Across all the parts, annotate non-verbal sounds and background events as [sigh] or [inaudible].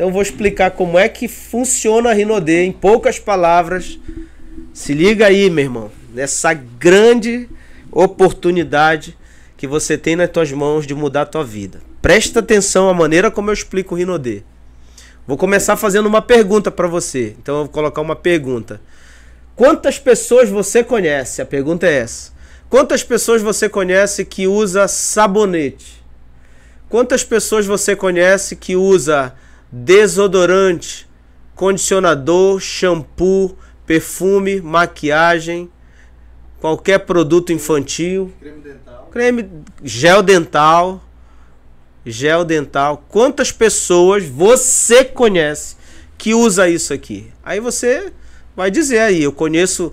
Então vou explicar como é que funciona a Rinode em poucas palavras. Se liga aí, meu irmão, nessa grande oportunidade que você tem nas tuas mãos de mudar a tua vida. Presta atenção à maneira como eu explico o Rinode. Vou começar fazendo uma pergunta para você. Então eu vou colocar uma pergunta. Quantas pessoas você conhece? A pergunta é essa. Quantas pessoas você conhece que usa sabonete? Quantas pessoas você conhece que usa desodorante, condicionador, shampoo, perfume, maquiagem, qualquer produto infantil, creme dental, creme, gel dental, gel dental. Quantas pessoas você conhece que usa isso aqui? Aí você vai dizer aí, eu conheço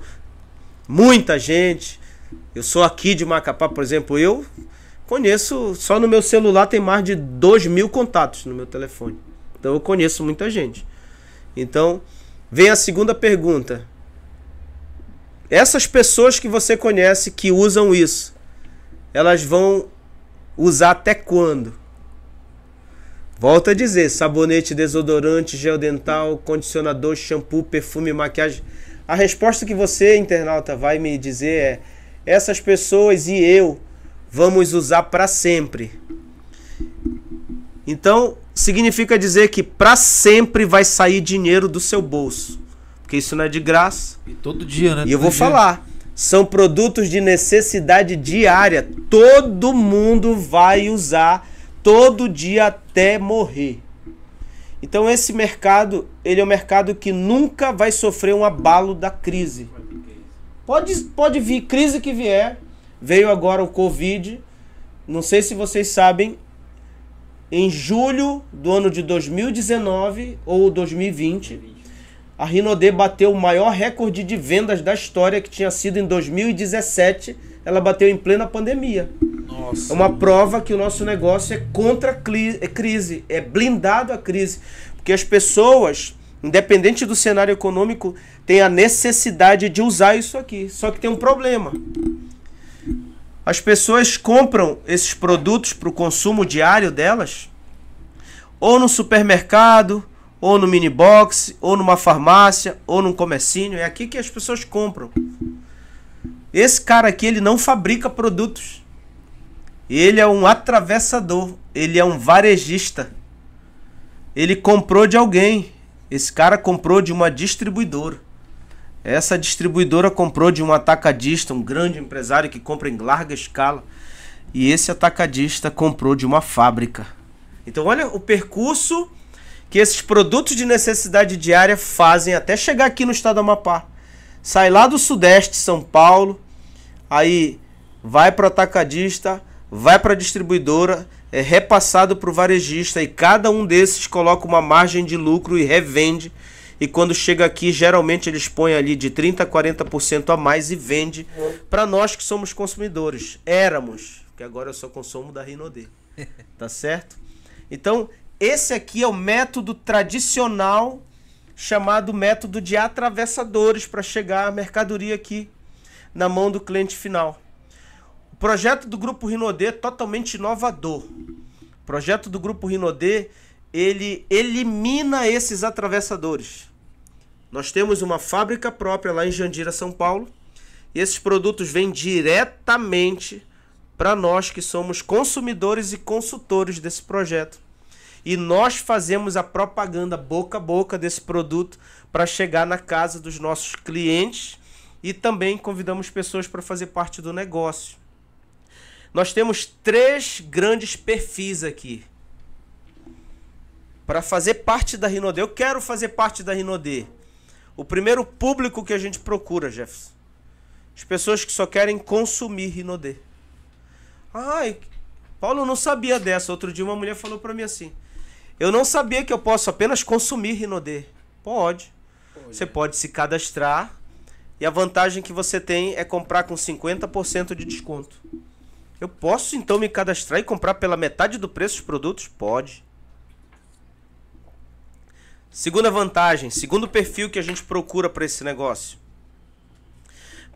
muita gente. Eu sou aqui de Macapá, por exemplo, eu conheço, só no meu celular tem mais de 2 mil contatos no meu telefone. Então eu conheço muita gente. Então, vem a segunda pergunta. Essas pessoas que você conhece que usam isso, elas vão usar até quando? Volto a dizer, sabonete, desodorante, gel dental, condicionador, shampoo, perfume, maquiagem. A resposta que você, internauta, vai me dizer é: essas pessoas e eu vamos usar para sempre. Então, significa dizer que para sempre vai sair dinheiro do seu bolso. Porque isso não é de graça. E todo dia, né? E eu vou dia. falar. São produtos de necessidade diária. Todo mundo vai usar todo dia até morrer. Então esse mercado, ele é um mercado que nunca vai sofrer um abalo da crise. Pode, pode vir crise que vier. Veio agora o Covid. Não sei se vocês sabem, em julho do ano de 2019 ou 2020, a Rinode bateu o maior recorde de vendas da história que tinha sido em 2017. Ela bateu em plena pandemia. Nossa. É uma prova que o nosso negócio é contra a é crise, é blindado à crise. Porque as pessoas, independente do cenário econômico, têm a necessidade de usar isso aqui. Só que tem um problema. As pessoas compram esses produtos para o consumo diário delas, ou no supermercado, ou no mini box, ou numa farmácia, ou num comercinho. É aqui que as pessoas compram. Esse cara aqui, ele não fabrica produtos. Ele é um atravessador, ele é um varejista. Ele comprou de alguém. Esse cara comprou de uma distribuidora. Essa distribuidora comprou de um atacadista, um grande empresário que compra em larga escala. E esse atacadista comprou de uma fábrica. Então, olha o percurso que esses produtos de necessidade diária fazem até chegar aqui no estado do Amapá. Sai lá do Sudeste, São Paulo, aí vai para o atacadista, vai para a distribuidora, é repassado para o varejista e cada um desses coloca uma margem de lucro e revende e quando chega aqui, geralmente eles põem ali de 30% a 40% a mais e vende para nós que somos consumidores. Éramos, que agora eu só consumo da Rinodê. [laughs] Tá certo? Então, esse aqui é o método tradicional chamado método de atravessadores para chegar a mercadoria aqui na mão do cliente final. O projeto do Grupo Rinodê é totalmente inovador. O projeto do Grupo Rinodê ele elimina esses atravessadores. Nós temos uma fábrica própria lá em Jandira, São Paulo, e esses produtos vêm diretamente para nós que somos consumidores e consultores desse projeto. E nós fazemos a propaganda boca a boca desse produto para chegar na casa dos nossos clientes e também convidamos pessoas para fazer parte do negócio. Nós temos três grandes perfis aqui para fazer parte da Rinode. Eu quero fazer parte da Rinode. O primeiro público que a gente procura, Jefferson. As pessoas que só querem consumir Rinode. Ai, Paulo, não sabia dessa. Outro dia uma mulher falou para mim assim: Eu não sabia que eu posso apenas consumir Rinode. Pode. Você pode se cadastrar e a vantagem que você tem é comprar com 50% de desconto. Eu posso então me cadastrar e comprar pela metade do preço os produtos? Pode. Segunda vantagem, segundo perfil que a gente procura para esse negócio.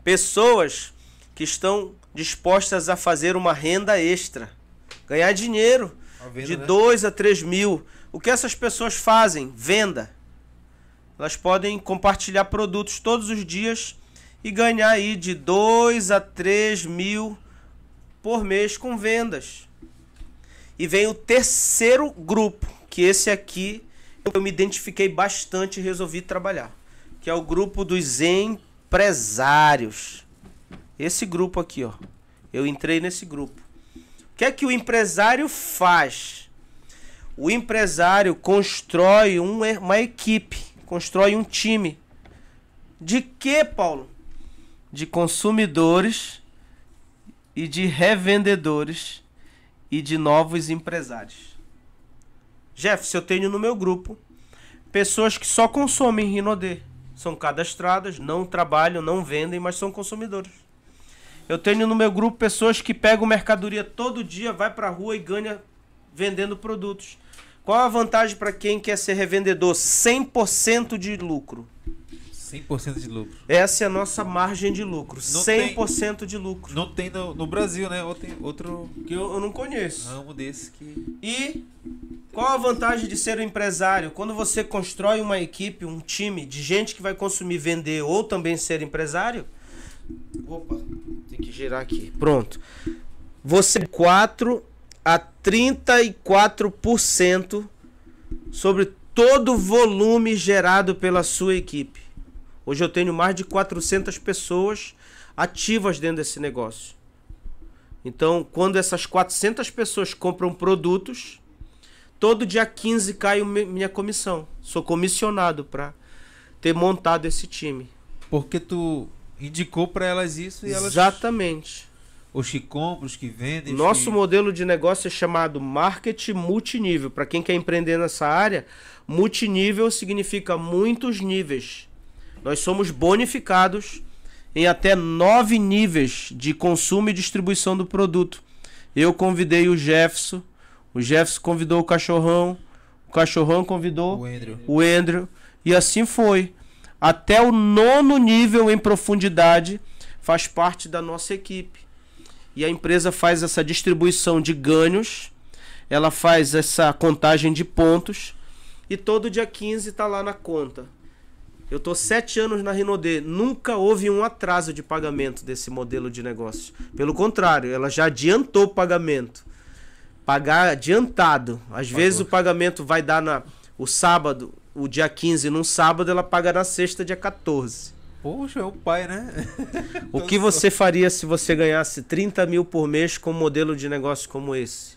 Pessoas que estão dispostas a fazer uma renda extra, ganhar dinheiro venda, de 2 né? a 3 mil. O que essas pessoas fazem? Venda. Elas podem compartilhar produtos todos os dias e ganhar aí de 2 a 3 mil por mês com vendas. E vem o terceiro grupo, que esse aqui eu me identifiquei bastante e resolvi trabalhar. Que é o grupo dos empresários. Esse grupo aqui, ó. Eu entrei nesse grupo. O que é que o empresário faz? O empresário constrói uma equipe, constrói um time. De que, Paulo? De consumidores e de revendedores e de novos empresários. Jeff, eu tenho no meu grupo pessoas que só consomem Rinodê. São cadastradas, não trabalham, não vendem, mas são consumidores. Eu tenho no meu grupo pessoas que pegam mercadoria todo dia, vai pra rua e ganha vendendo produtos. Qual a vantagem para quem quer ser revendedor? 100% de lucro. 100% de lucro. Essa é a nossa margem de lucro. Não 100% tem, de lucro. Não tem no, no Brasil, né? Outro, outro que eu, eu, não conheço. Ramo desse que. E qual a vantagem de ser um empresário? Quando você constrói uma equipe, um time de gente que vai consumir, vender ou também ser empresário. Opa, tem que girar aqui. Pronto. Você 4 a 34% sobre todo o volume gerado pela sua equipe. Hoje eu tenho mais de 400 pessoas ativas dentro desse negócio. Então, quando essas 400 pessoas compram produtos, todo dia 15 cai minha comissão. Sou comissionado para ter montado esse time. Porque tu indicou para elas isso e elas Exatamente. Os que compram, os que vendem. Nosso que... modelo de negócio é chamado marketing multinível. Para quem quer empreender nessa área, multinível significa muitos níveis. Nós somos bonificados em até nove níveis de consumo e distribuição do produto. Eu convidei o Jefferson, o Jefferson convidou o Cachorrão, o Cachorrão convidou o Andrew, o Andrew e assim foi. Até o nono nível em profundidade faz parte da nossa equipe. E a empresa faz essa distribuição de ganhos, ela faz essa contagem de pontos e todo dia 15 está lá na conta. Eu estou sete anos na Rinode, nunca houve um atraso de pagamento desse modelo de negócio. Pelo contrário, ela já adiantou o pagamento. Pagar adiantado. Às Por vezes favor. o pagamento vai dar na o sábado, o dia 15 num sábado, ela paga na sexta, dia 14. Poxa, é o pai, né? o que então, você faria se você ganhasse 30 mil por mês com um modelo de negócio como esse?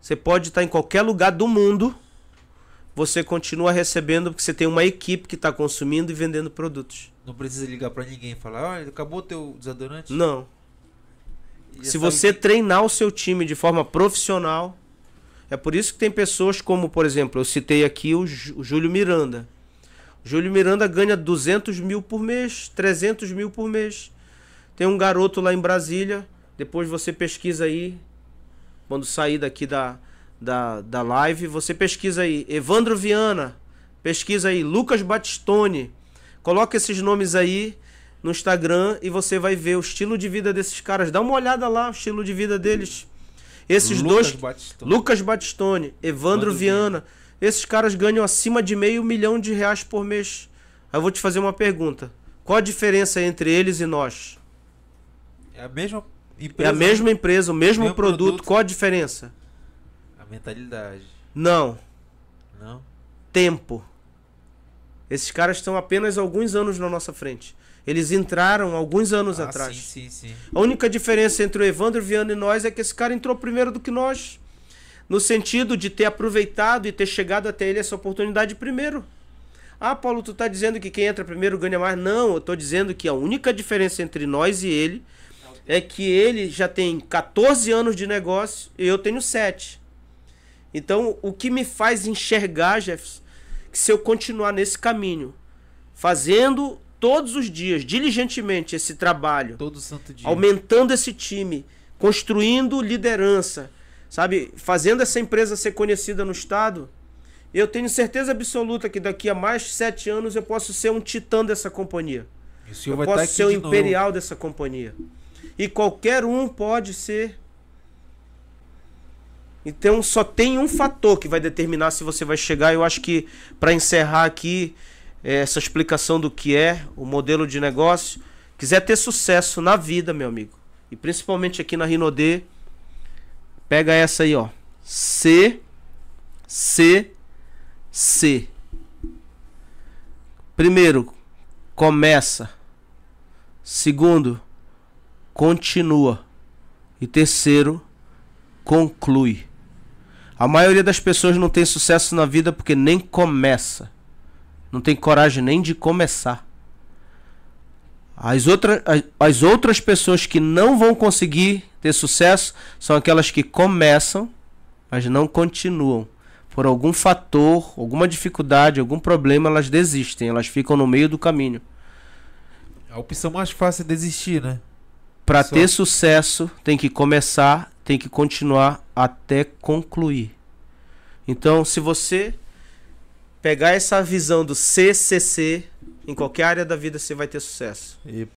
Você pode estar em qualquer lugar do mundo você continua recebendo porque você tem uma equipe que está consumindo e vendendo produtos. Não precisa ligar para ninguém e falar, olha, acabou o teu desodorante? Não. E Se é você que... treinar o seu time de forma profissional, é por isso que tem pessoas como, por exemplo, eu citei aqui o, o Júlio Miranda. O Júlio Miranda ganha 200 mil por mês, 300 mil por mês. Tem um garoto lá em Brasília, depois você pesquisa aí, quando sair daqui da, da, da live, você pesquisa aí Evandro Viana, pesquisa aí Lucas Batistone, coloca esses nomes aí no Instagram e você vai ver o estilo de vida desses caras. Dá uma olhada lá, o estilo de vida deles. Esses Lucas dois, Batistone. Lucas Batistone, Evandro, Evandro Viana, Viana, esses caras ganham acima de meio milhão de reais por mês. Aí eu vou te fazer uma pergunta. Qual a diferença entre eles e nós? É a mesma empresa. É a mesma empresa, o mesmo, mesmo produto. produto. Qual a diferença? Mentalidade. Não. Não? Tempo. Esses caras estão apenas alguns anos na nossa frente. Eles entraram alguns anos ah, atrás. Sim, sim, sim. A única diferença entre o Evandro Viana e nós é que esse cara entrou primeiro do que nós. No sentido de ter aproveitado e ter chegado até ele essa oportunidade primeiro. Ah, Paulo, tu tá dizendo que quem entra primeiro ganha mais. Não, eu tô dizendo que a única diferença entre nós e ele é que ele já tem 14 anos de negócio e eu tenho 7. Então, o que me faz enxergar, Jefferson, que se eu continuar nesse caminho, fazendo todos os dias, diligentemente, esse trabalho, todo santo dia. aumentando esse time, construindo liderança, sabe, fazendo essa empresa ser conhecida no estado, eu tenho certeza absoluta que daqui a mais sete anos eu posso ser um titã dessa companhia. Eu posso tá ser o imperial novo. dessa companhia. E qualquer um pode ser então só tem um fator que vai determinar se você vai chegar. Eu acho que para encerrar aqui é, essa explicação do que é o modelo de negócio, quiser ter sucesso na vida, meu amigo, e principalmente aqui na Rinode, pega essa aí, ó. C C C. Primeiro, começa. Segundo, continua. E terceiro, conclui. A maioria das pessoas não tem sucesso na vida porque nem começa. Não tem coragem nem de começar. As, outra, as, as outras pessoas que não vão conseguir ter sucesso são aquelas que começam, mas não continuam. Por algum fator, alguma dificuldade, algum problema, elas desistem, elas ficam no meio do caminho. É a opção mais fácil é desistir, né? Para ter sucesso, tem que começar, tem que continuar até concluir. Então, se você pegar essa visão do CCC, em qualquer área da vida você vai ter sucesso. E